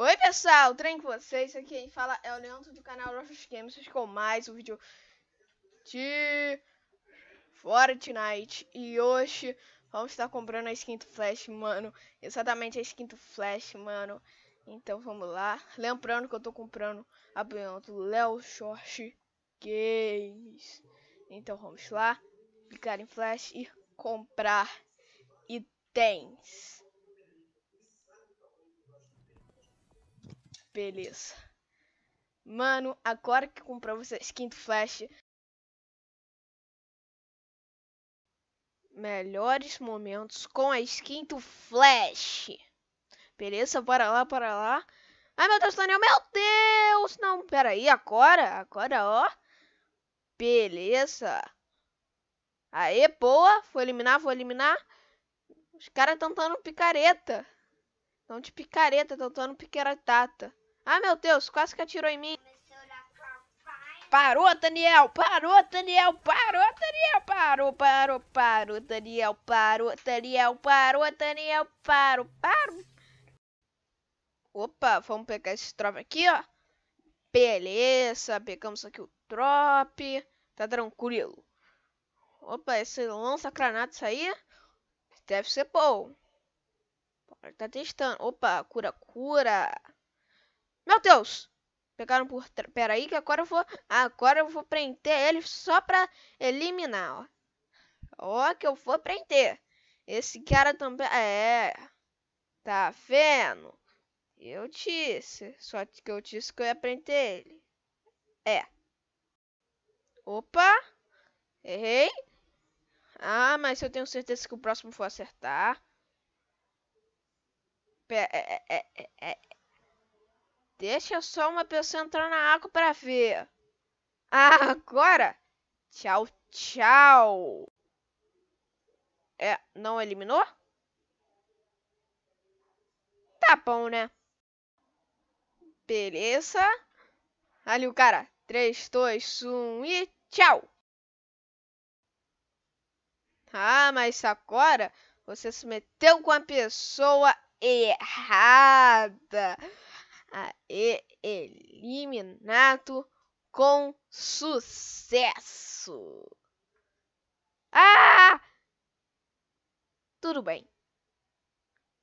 Oi pessoal, trem com vocês, aqui quem fala é o Leandro do canal Rochus Games, com mais um vídeo de Fortnite E hoje vamos estar comprando a skin do Flash, mano, exatamente a skin do Flash, mano Então vamos lá, lembrando que eu tô comprando a Beyond Léo Short Games Então vamos lá, clicar em Flash e comprar itens Beleza. Mano, agora que comprou você quinto flash. Melhores momentos com a skin do Flash. Beleza, bora lá, bora lá. Ai, meu Deus, Daniel, meu Deus! Não, peraí, aí, agora, agora, ó. Beleza. Aê, boa. Vou eliminar, vou eliminar. Os caras tão dando picareta. Não de picareta, tão dando picaretata. Ah, meu Deus, quase que atirou em mim. Parou, Daniel! Parou, Daniel! Parou, Daniel! Parou, parou, parou, Daniel! Parou, Daniel! Parou, Daniel! Parou, parou! Opa, vamos pegar esse drop aqui, ó. Beleza, pegamos aqui o drop. Tá tranquilo. Opa, esse lança-granadas aí deve ser bom. Tá testando. Opa, cura, cura. Meu Deus! Pegaram por Pera aí que agora eu vou... Agora eu vou prender ele só pra eliminar, ó. Ó que eu vou prender. Esse cara também... É... Tá vendo? Eu disse. Só que eu disse que eu ia prender ele. É. Opa! Errei. Ah, mas eu tenho certeza que o próximo for acertar. Pera, é, é, é, Deixa só uma pessoa entrar na água para ver. Ah, agora? Tchau, tchau. É, não eliminou? Tá bom, né? Beleza. Ali o cara. 3, 2, 1 e tchau. Ah, mas agora você se meteu com a pessoa errada a eliminado com sucesso. Ah! Tudo bem.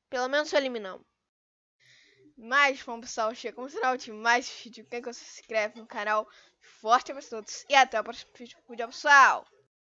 Pelo menos o eliminamos. Mas, bom pessoal, chegamos ao final de mais vídeo. Quem é que você se inscreve no canal. Forte abraço a todos e até o próximo vídeo. Cuidado, pessoal!